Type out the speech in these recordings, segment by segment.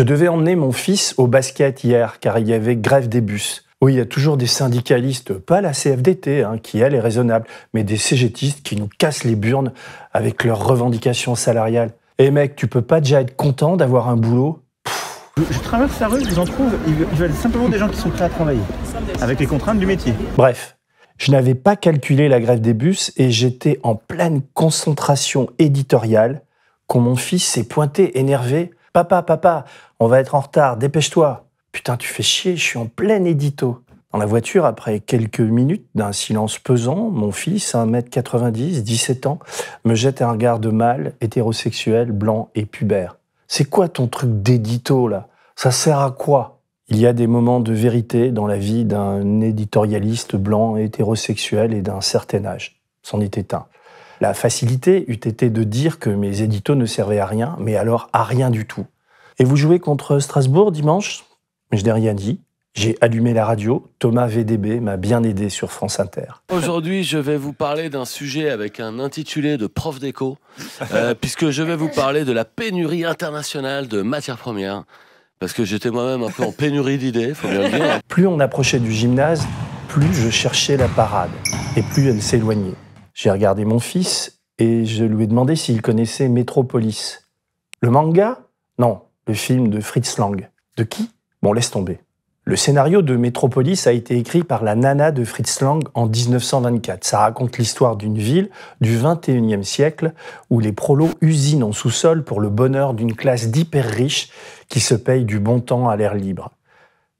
Je devais emmener mon fils au basket hier car il y avait grève des bus. Oui, il y a toujours des syndicalistes, pas la CFDT, hein, qui elle est raisonnable, mais des CGTistes qui nous cassent les burnes avec leurs revendications salariales. Eh mec, tu peux pas déjà être content d'avoir un boulot je, travaille traverse la rue, je vous en trouve, ils veulent simplement des gens qui sont prêts à travailler, avec les contraintes du métier. Bref, je n'avais pas calculé la grève des bus et j'étais en pleine concentration éditoriale quand mon fils s'est pointé énervé Papa, papa, on va être en retard, dépêche-toi. Putain, tu fais chier, je suis en plein édito. Dans la voiture, après quelques minutes d'un silence pesant, mon fils, 1m90, 17 ans, me jette un regard de mâle, hétérosexuel, blanc et pubère. C'est quoi ton truc d'édito là Ça sert à quoi Il y a des moments de vérité dans la vie d'un éditorialiste blanc hétérosexuel et d'un certain âge. C'en est éteint. La facilité eût été de dire que mes éditos ne servaient à rien, mais alors à rien du tout. Et vous jouez contre Strasbourg dimanche Je n'ai rien dit. J'ai allumé la radio, Thomas VDB m'a bien aidé sur France Inter. Aujourd'hui, je vais vous parler d'un sujet avec un intitulé de prof d'écho, euh, puisque je vais vous parler de la pénurie internationale de matières premières, parce que j'étais moi-même un peu en pénurie d'idées, faut bien le dire. Plus on approchait du gymnase, plus je cherchais la parade, et plus elle s'éloignait. J'ai regardé mon fils et je lui ai demandé s'il connaissait Metropolis. Le manga Non, le film de Fritz Lang. De qui Bon, laisse tomber. Le scénario de Metropolis a été écrit par la nana de Fritz Lang en 1924. Ça raconte l'histoire d'une ville du 21e siècle où les prolos usinent en sous-sol pour le bonheur d'une classe d'hyper riches qui se paye du bon temps à l'air libre.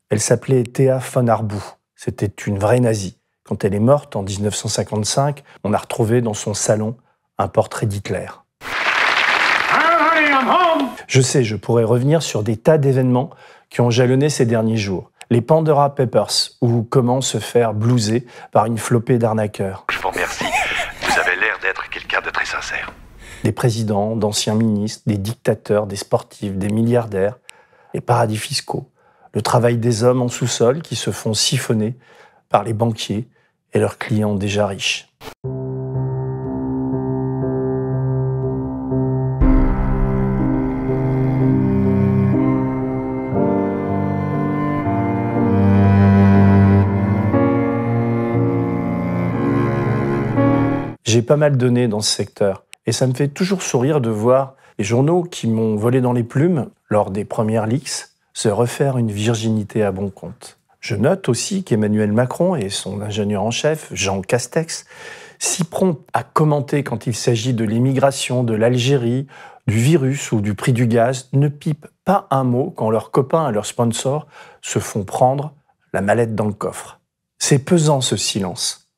Elle s'appelait Thea von Arbu. C'était une vraie nazie. Quand elle est morte en 1955, on a retrouvé dans son salon un portrait d'Hitler. Je sais, je pourrais revenir sur des tas d'événements qui ont jalonné ces derniers jours. Les Pandora Papers, ou comment se faire blouser par une flopée d'arnaqueurs. Je vous remercie. Vous avez l'air d'être quelqu'un de très sincère. Des présidents, d'anciens ministres, des dictateurs, des sportifs, des milliardaires, les paradis fiscaux, le travail des hommes en sous-sol qui se font siphonner par les banquiers, et leurs clients déjà riches. J'ai pas mal donné dans ce secteur et ça me fait toujours sourire de voir les journaux qui m'ont volé dans les plumes lors des premières leaks se refaire une virginité à bon compte. Je note aussi qu'Emmanuel Macron et son ingénieur en chef, Jean Castex, si prompt à commenter quand il s'agit de l'immigration, de l'Algérie, du virus ou du prix du gaz, ne pipent pas un mot quand leurs copains et leurs sponsors se font prendre la mallette dans le coffre. C'est pesant ce silence.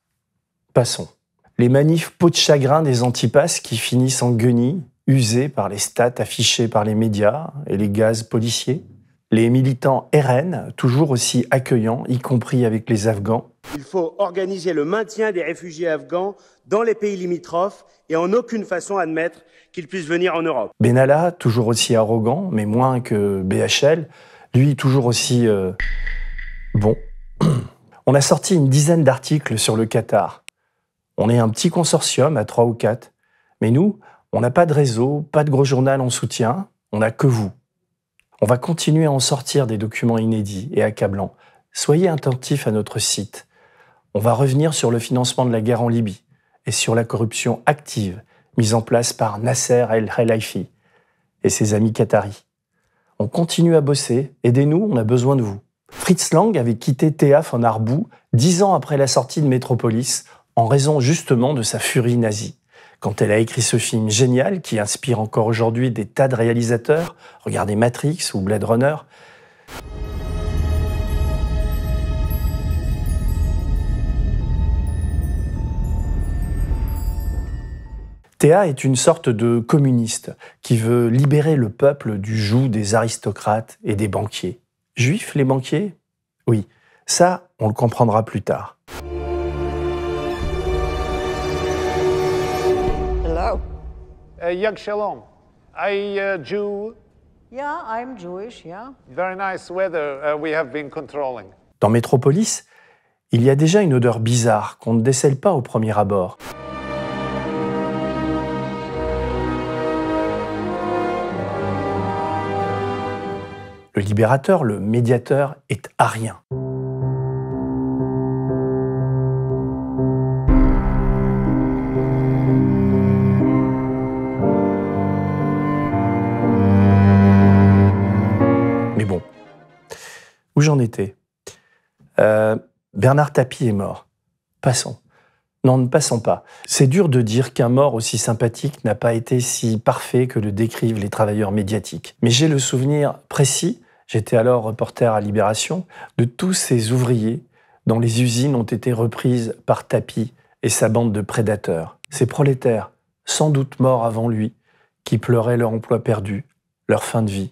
Passons. Les manifs peau de chagrin des antipasses qui finissent en guenilles, usées par les stats affichées par les médias et les gaz policiers les militants RN, toujours aussi accueillants, y compris avec les Afghans. Il faut organiser le maintien des réfugiés afghans dans les pays limitrophes et en aucune façon admettre qu'ils puissent venir en Europe. Benalla, toujours aussi arrogant, mais moins que BHL, lui toujours aussi euh, bon. On a sorti une dizaine d'articles sur le Qatar. On est un petit consortium à trois ou quatre. Mais nous, on n'a pas de réseau, pas de gros journal en soutien, on n'a que vous. On va continuer à en sortir des documents inédits et accablants. Soyez attentifs à notre site. On va revenir sur le financement de la guerre en Libye et sur la corruption active mise en place par Nasser el-Khelaifi et ses amis qataris. On continue à bosser, aidez-nous, on a besoin de vous. Fritz Lang avait quitté Théaf en Arbou dix ans après la sortie de Métropolis en raison justement de sa furie nazie quand elle a écrit ce film génial qui inspire encore aujourd'hui des tas de réalisateurs. Regardez Matrix ou Blade Runner. Théa est une sorte de communiste qui veut libérer le peuple du joug des aristocrates et des banquiers. Juifs, les banquiers Oui, ça, on le comprendra plus tard. Uh, Yag Shalom. I uh, Jew. Yeah, I'm Jewish, yeah. Very nice weather uh, we have been controlling. Dans Métropolis, il y a déjà une odeur bizarre qu'on ne décèle pas au premier abord. Le libérateur, le médiateur, est arien. j'en étais. Euh, Bernard Tapie est mort. Passons. Non, ne passons pas. C'est dur de dire qu'un mort aussi sympathique n'a pas été si parfait que le décrivent les travailleurs médiatiques. Mais j'ai le souvenir précis, j'étais alors reporter à Libération, de tous ces ouvriers dont les usines ont été reprises par Tapie et sa bande de prédateurs. Ces prolétaires, sans doute morts avant lui, qui pleuraient leur emploi perdu, leur fin de vie.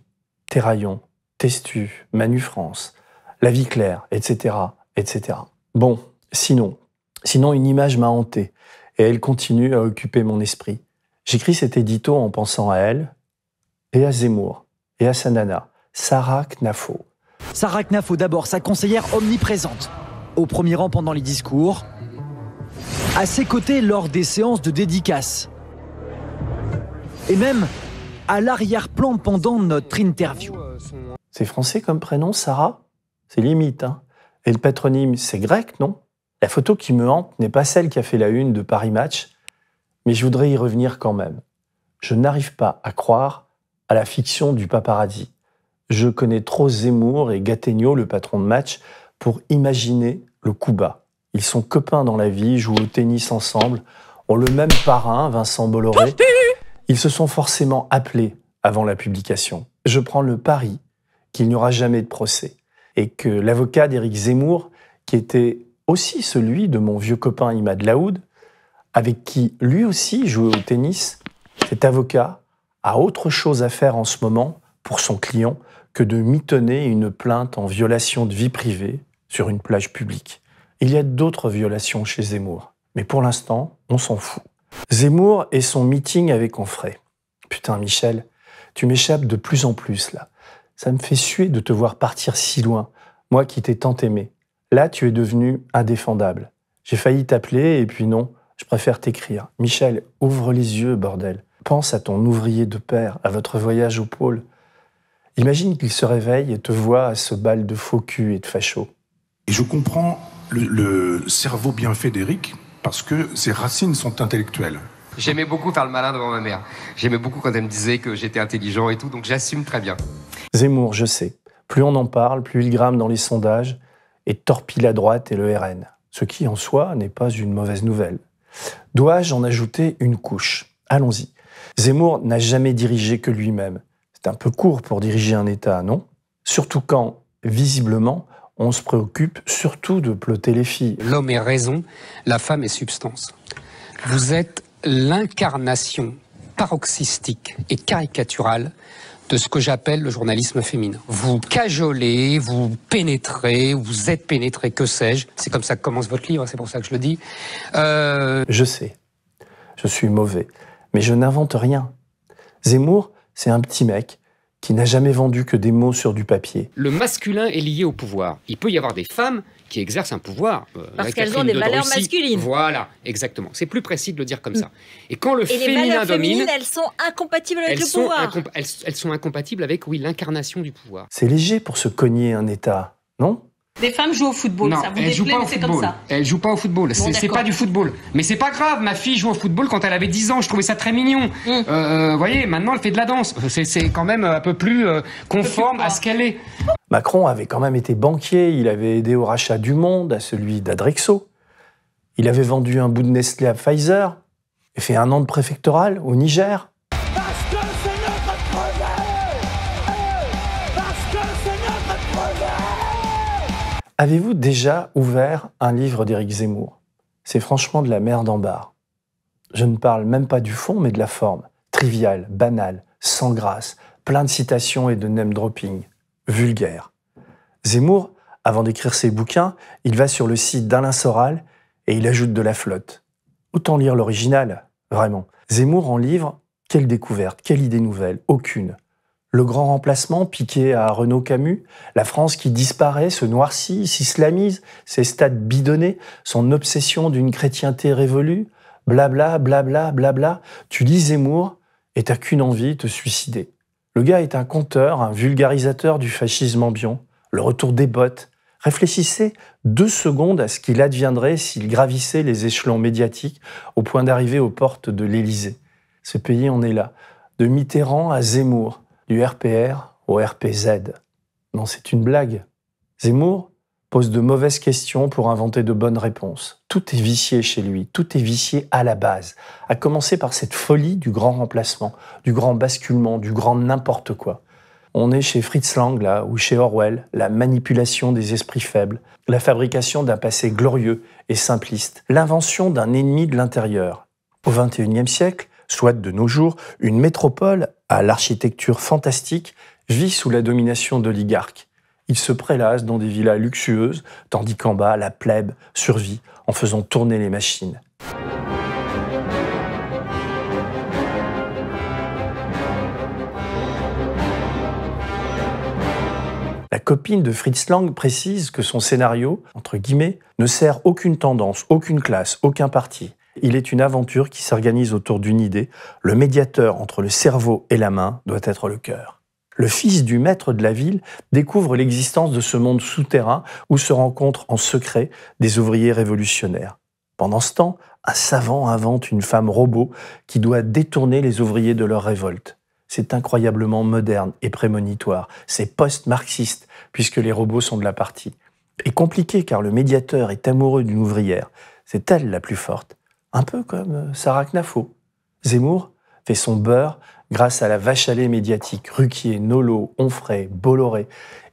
Terraillon, Testu, Manufrance, la vie claire, etc., etc. Bon, sinon, sinon une image m'a hanté et elle continue à occuper mon esprit. J'écris cet édito en pensant à elle et à Zemmour et à sa nana, Sarah Knafo. Sarah Knafo d'abord, sa conseillère omniprésente, au premier rang pendant les discours, à ses côtés lors des séances de dédicaces et même à l'arrière-plan pendant notre interview. C'est français comme prénom, Sarah c'est limite. Hein. Et le patronyme, c'est grec, non La photo qui me hante n'est pas celle qui a fait la une de Paris Match, mais je voudrais y revenir quand même. Je n'arrive pas à croire à la fiction du paparazzi. Je connais trop Zemmour et Gattegno, le patron de match, pour imaginer le coup bas. Ils sont copains dans la vie, jouent au tennis ensemble, ont le même parrain, Vincent Bolloré. Ils se sont forcément appelés avant la publication. Je prends le pari qu'il n'y aura jamais de procès et que l'avocat d'Éric Zemmour, qui était aussi celui de mon vieux copain Imad Laoud, avec qui lui aussi jouait au tennis, cet avocat a autre chose à faire en ce moment pour son client que de mitonner une plainte en violation de vie privée sur une plage publique. Il y a d'autres violations chez Zemmour, mais pour l'instant, on s'en fout. Zemmour et son meeting avec Onfray. Putain, Michel, tu m'échappes de plus en plus là. Ça me fait suer de te voir partir si loin, moi qui t'ai tant aimé. Là, tu es devenu indéfendable. J'ai failli t'appeler, et puis non, je préfère t'écrire. Michel, ouvre les yeux, bordel. Pense à ton ouvrier de père, à votre voyage au pôle. Imagine qu'il se réveille et te voit à ce bal de faux cul et de fachos. Et je comprends le, le cerveau bien fait d'Éric, parce que ses racines sont intellectuelles. J'aimais beaucoup faire le malin devant ma mère. J'aimais beaucoup quand elle me disait que j'étais intelligent et tout, donc j'assume très bien. Zemmour, je sais. Plus on en parle, plus il grame dans les sondages et torpille la droite et le RN. Ce qui, en soi, n'est pas une mauvaise nouvelle. Dois-je en ajouter une couche Allons-y. Zemmour n'a jamais dirigé que lui-même. C'est un peu court pour diriger un État, non Surtout quand, visiblement, on se préoccupe surtout de ploter les filles. L'homme est raison, la femme est substance. Vous êtes l'incarnation paroxystique et caricaturale de ce que j'appelle le journalisme féminin. Vous cajolez, vous pénétrez, vous êtes pénétré, que sais-je. C'est comme ça que commence votre livre, c'est pour ça que je le dis. Euh, je sais, je suis mauvais, mais je n'invente rien. Zemmour, c'est un petit mec qui n'a jamais vendu que des mots sur du papier. Le masculin est lié au pouvoir. Il peut y avoir des femmes, qui exercent un pouvoir. Euh, Parce qu'elles ont des valeurs masculines. Voilà, exactement. C'est plus précis de le dire comme ça. Et quand le et féminin domine, elles sont incompatibles avec le pouvoir. elles, sont incompatibles avec oui l'incarnation du pouvoir. C'est léger pour se cogner un État, non des femmes jouent au football, ça vous elles jouent pas au football. Elles jouent pas au football. c'est pas du football. Mais c'est pas grave. Ma fille joue au football quand elle avait 10 ans. Je trouvais ça très mignon. Vous mm. euh, euh, voyez, maintenant elle fait de la danse. Euh, c'est quand même un peu plus conforme à ce qu'elle est. Macron avait quand même été banquier. Il avait aidé au rachat du Monde, à celui d'Adrexo. Il avait vendu un bout de Nestlé à Pfizer et fait un an de préfectoral au Niger. Avez-vous déjà ouvert un livre d'Éric Zemmour C'est franchement de la merde en barre. Je ne parle même pas du fond, mais de la forme. Trivial, banale, sans grâce, plein de citations et de name dropping. Vulgaire. Zemmour, avant d'écrire ses bouquins, il va sur le site d'Alain Soral et il ajoute de la flotte. Autant lire l'original, vraiment. Zemmour en livre, quelle découverte, quelle idée nouvelle, aucune. Le grand remplacement piqué à Renaud Camus, la France qui disparaît, se noircit, s'islamise, ses stades bidonnés, son obsession d'une chrétienté révolue, blabla, blabla, blabla, tu lis Zemmour et t'as qu'une envie, te suicider. Le gars est un conteur, un vulgarisateur du fascisme ambiant, le retour des bottes. Réfléchissez deux secondes à ce qu'il adviendrait s'il gravissait les échelons médiatiques au point d'arriver aux portes de l'Élysée. Ce pays en est là, de Mitterrand à Zemmour, du RPR au RPZ. Non, c'est une blague. Zemmour pose de mauvaises questions pour inventer de bonnes réponses. Tout est vicié chez lui, tout est vicié à la base, à commencer par cette folie du grand remplacement, du grand basculement, du grand n'importe quoi. On est chez Fritz Lang, là, ou chez Orwell, la manipulation des esprits faibles, la fabrication d'un passé glorieux et simpliste, l'invention d'un ennemi de l'intérieur. Au XXIe siècle, soit de nos jours, une métropole à l'architecture fantastique vit sous la domination d'oligarques. Ils se prélassent dans des villas luxueuses, tandis qu'en bas, la plèbe survit en faisant tourner les machines. La copine de Fritz Lang précise que son scénario, entre guillemets, ne sert aucune tendance, aucune classe, aucun parti. Il est une aventure qui s'organise autour d'une idée. Le médiateur entre le cerveau et la main doit être le cœur. Le fils du maître de la ville découvre l'existence de ce monde souterrain où se rencontrent en secret des ouvriers révolutionnaires. Pendant ce temps, un savant invente une femme robot qui doit détourner les ouvriers de leur révolte. C'est incroyablement moderne et prémonitoire. C'est post-marxiste, puisque les robots sont de la partie. Et compliqué car le médiateur est amoureux d'une ouvrière. C'est elle la plus forte. Un peu comme euh, Sarah Knafo. Zemmour fait son beurre grâce à la vache à médiatique, Ruquier, Nolo, Onfray, Bolloré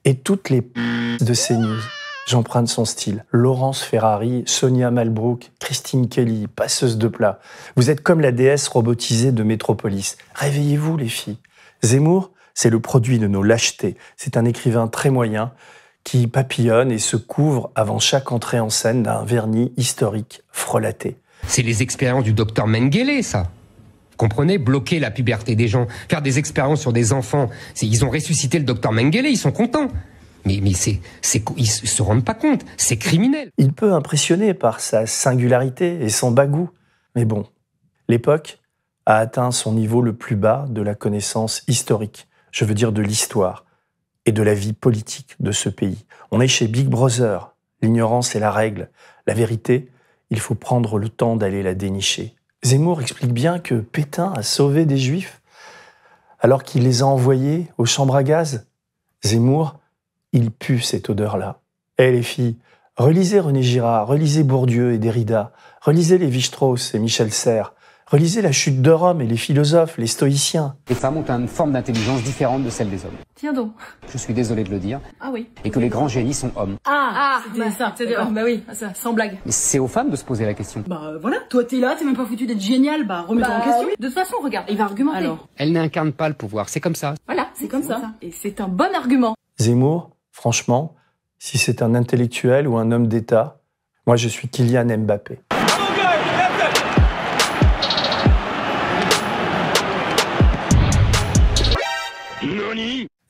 et toutes les p de ces news. J'emprunte son style. Laurence Ferrari, Sonia Malbrook, Christine Kelly, passeuse de plat. Vous êtes comme la déesse robotisée de Métropolis. Réveillez-vous, les filles. Zemmour, c'est le produit de nos lâchetés. C'est un écrivain très moyen qui papillonne et se couvre avant chaque entrée en scène d'un vernis historique frelaté. C'est les expériences du docteur Mengele, ça comprenez Bloquer la puberté des gens, faire des expériences sur des enfants. Ils ont ressuscité le docteur Mengele, ils sont contents. Mais, mais ne ils se rendent pas compte, c'est criminel. Il peut impressionner par sa singularité et son bagou. Mais bon, l'époque a atteint son niveau le plus bas de la connaissance historique, je veux dire de l'histoire et de la vie politique de ce pays. On est chez Big Brother. L'ignorance est la règle. La vérité, il faut prendre le temps d'aller la dénicher. Zemmour explique bien que Pétain a sauvé des juifs alors qu'il les a envoyés aux chambres à gaz. Zemmour, il pue cette odeur-là. Eh les filles, relisez René Girard, relisez Bourdieu et Derrida, relisez Lévi-Strauss et Michel Serres, Relisez la chute de Rome et les philosophes, les stoïciens. Les femmes ont une forme d'intelligence différente de celle des hommes. Tiens donc. Je suis désolé de le dire. Ah oui. Et que les grands génies sont hommes. Ah, ah bah, ça, c'est bah oui, ça, sans blague. Mais c'est aux femmes de se poser la question. Bah euh, voilà, toi t'es là, t'es même pas foutu d'être génial, bah remets en bah, question. De toute façon, regarde, il va argumenter. Alors. Elle n'incarne pas le pouvoir, c'est comme ça. Voilà, c'est comme ça. ça. Et c'est un bon argument. Zemmour, franchement, si c'est un intellectuel ou un homme d'État, moi je suis Kylian Mbappé.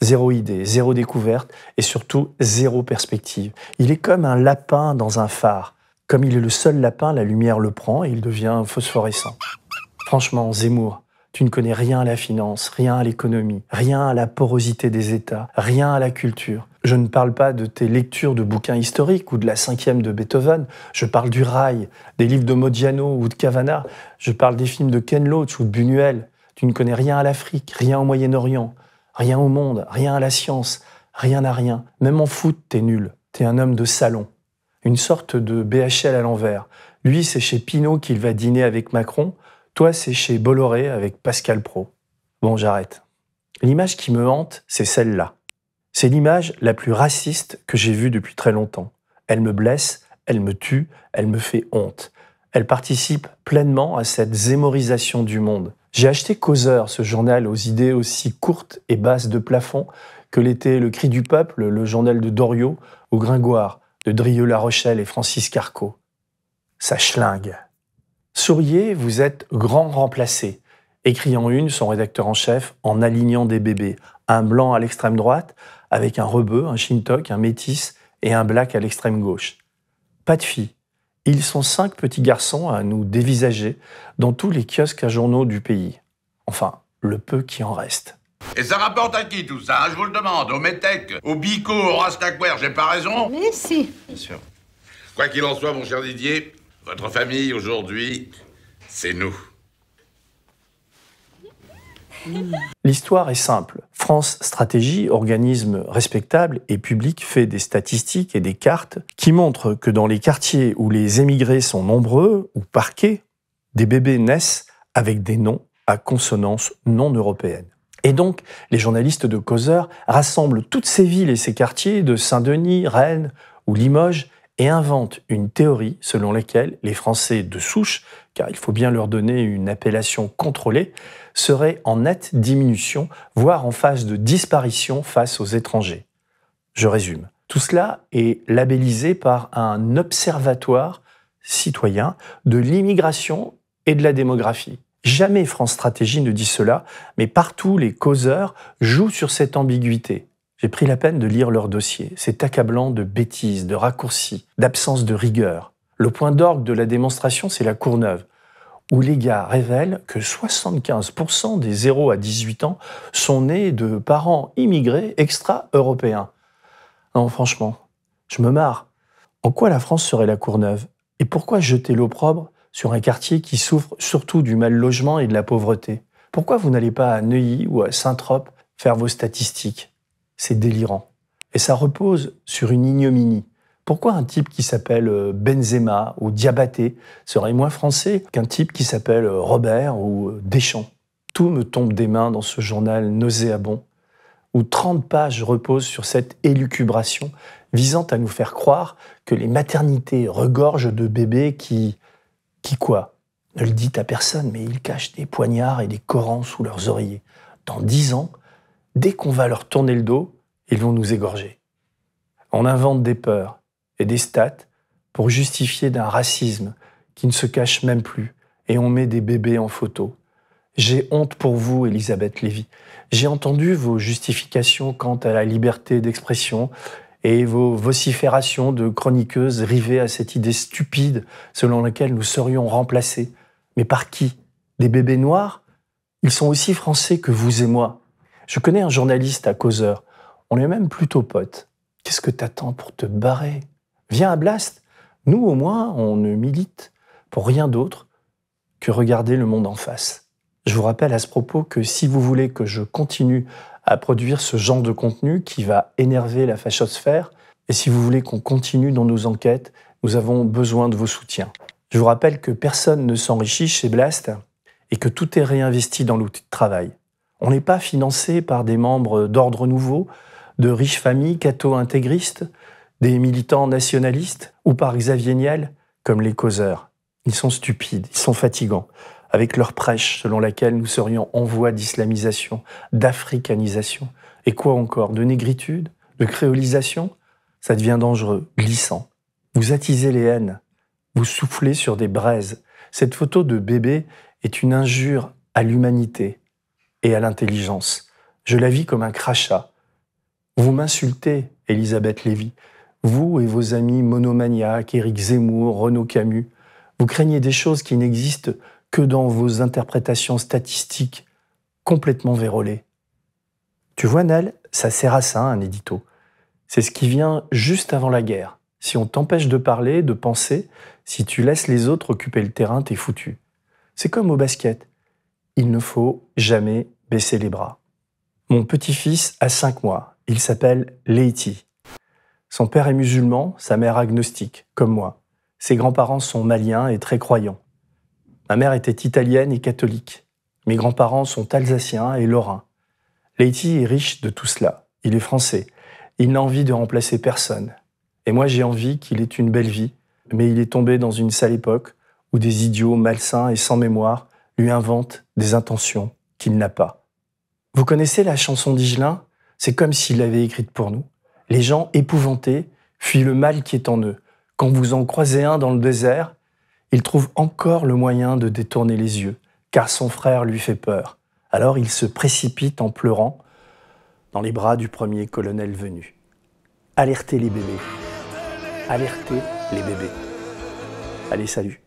Zéro idée, zéro découverte et surtout zéro perspective. Il est comme un lapin dans un phare. Comme il est le seul lapin, la lumière le prend et il devient phosphorescent. Franchement, Zemmour, tu ne connais rien à la finance, rien à l'économie, rien à la porosité des États, rien à la culture. Je ne parle pas de tes lectures de bouquins historiques ou de la cinquième de Beethoven. Je parle du rail, des livres de Modiano ou de Cavana. Je parle des films de Ken Loach ou de Buñuel. Tu ne connais rien à l'Afrique, rien au Moyen-Orient. Rien au monde, rien à la science, rien à rien. Même en foot, t'es nul. T'es un homme de salon. Une sorte de BHL à l'envers. Lui, c'est chez Pinault qu'il va dîner avec Macron. Toi, c'est chez Bolloré avec Pascal Pro. Bon, j'arrête. L'image qui me hante, c'est celle-là. C'est l'image la plus raciste que j'ai vue depuis très longtemps. Elle me blesse, elle me tue, elle me fait honte. Elle participe pleinement à cette zémorisation du monde. J'ai acheté Causeur, ce journal aux idées aussi courtes et basses de plafond que l'était Le Cri du Peuple, le journal de Doriot, ou Gringoire, de Drieux-La Rochelle et Francis Carco. Ça schlingue. Souriez, vous êtes grand remplacé. Écrit une, son rédacteur en chef, en alignant des bébés. Un blanc à l'extrême droite, avec un rebeu, un shintok, un métis et un black à l'extrême gauche. Pas de fille, ils sont cinq petits garçons à nous dévisager dans tous les kiosques à journaux du pays. Enfin, le peu qui en reste. Et ça rapporte à qui tout ça hein, Je vous le demande. Au Metec, au Bico, au Rastaquer, j'ai pas raison Mais si. Bien sûr. Quoi qu'il en soit, mon cher Didier, votre famille aujourd'hui, c'est nous. L'histoire est simple. France Stratégie, organisme respectable et public, fait des statistiques et des cartes qui montrent que dans les quartiers où les émigrés sont nombreux ou parqués, des bébés naissent avec des noms à consonance non européenne. Et donc, les journalistes de Causeur rassemblent toutes ces villes et ces quartiers de Saint-Denis, Rennes ou Limoges et inventent une théorie selon laquelle les Français de souche il faut bien leur donner une appellation contrôlée, serait en nette diminution, voire en phase de disparition face aux étrangers. Je résume. Tout cela est labellisé par un observatoire citoyen de l'immigration et de la démographie. Jamais France Stratégie ne dit cela, mais partout les causeurs jouent sur cette ambiguïté. J'ai pris la peine de lire leur dossier. C'est accablant de bêtises, de raccourcis, d'absence de rigueur. Le point d'orgue de la démonstration, c'est la Courneuve, où les gars révèlent que 75% des 0 à 18 ans sont nés de parents immigrés extra-européens. Non, franchement, je me marre. En quoi la France serait la Courneuve Et pourquoi jeter l'opprobre sur un quartier qui souffre surtout du mal logement et de la pauvreté Pourquoi vous n'allez pas à Neuilly ou à Saint-Trope faire vos statistiques C'est délirant. Et ça repose sur une ignominie. Pourquoi un type qui s'appelle euh, Benzema ou Diabaté serait moins français qu'un type qui s'appelle euh, Robert ou euh, Deschamps Tout me tombe des mains dans ce journal nauséabond, où 30 pages reposent sur cette élucubration visant à nous faire croire que les maternités regorgent de bébés qui... qui quoi Ne le dit à personne, mais ils cachent des poignards et des corans sous leurs oreillers. Dans dix ans, dès qu'on va leur tourner le dos, ils vont nous égorger. On invente des peurs, et des stats pour justifier d'un racisme qui ne se cache même plus, et on met des bébés en photo. J'ai honte pour vous, Elisabeth Lévy. J'ai entendu vos justifications quant à la liberté d'expression et vos vociférations de chroniqueuses rivées à cette idée stupide selon laquelle nous serions remplacés. Mais par qui Des bébés noirs Ils sont aussi français que vous et moi. Je connais un journaliste à causeur. On est même plutôt potes. Qu'est-ce que t'attends pour te barrer Viens à Blast. Nous, au moins, on ne milite pour rien d'autre que regarder le monde en face. Je vous rappelle à ce propos que si vous voulez que je continue à produire ce genre de contenu qui va énerver la fachosphère, et si vous voulez qu'on continue dans nos enquêtes, nous avons besoin de vos soutiens. Je vous rappelle que personne ne s'enrichit chez Blast et que tout est réinvesti dans l'outil de travail. On n'est pas financé par des membres d'ordre nouveau, de riches familles catho-intégristes, des militants nationalistes ou par Xavier Niel comme les causeurs. Ils sont stupides, ils sont fatigants, avec leur prêche selon laquelle nous serions en voie d'islamisation, d'africanisation, et quoi encore, de négritude, de créolisation Ça devient dangereux, glissant. Vous attisez les haines, vous soufflez sur des braises. Cette photo de bébé est une injure à l'humanité et à l'intelligence. Je la vis comme un crachat. Vous m'insultez, Elisabeth Lévy. Vous et vos amis monomaniaques, Éric Zemmour, Renaud Camus, vous craignez des choses qui n'existent que dans vos interprétations statistiques complètement vérolées. Tu vois, Nel, ça sert à ça, un édito. C'est ce qui vient juste avant la guerre. Si on t'empêche de parler, de penser, si tu laisses les autres occuper le terrain, t'es foutu. C'est comme au basket. Il ne faut jamais baisser les bras. Mon petit-fils a 5 mois. Il s'appelle Leiti. Son père est musulman, sa mère agnostique, comme moi. Ses grands-parents sont maliens et très croyants. Ma mère était italienne et catholique. Mes grands-parents sont alsaciens et lorrains. Leiti est riche de tout cela. Il est français. Il n'a envie de remplacer personne. Et moi, j'ai envie qu'il ait une belle vie, mais il est tombé dans une sale époque où des idiots malsains et sans mémoire lui inventent des intentions qu'il n'a pas. Vous connaissez la chanson d'Igelin C'est comme s'il l'avait écrite pour nous. Les gens épouvantés fuient le mal qui est en eux. Quand vous en croisez un dans le désert, il trouve encore le moyen de détourner les yeux, car son frère lui fait peur. Alors il se précipite en pleurant dans les bras du premier colonel venu. Alertez les bébés. Alertez les bébés. Allez, salut.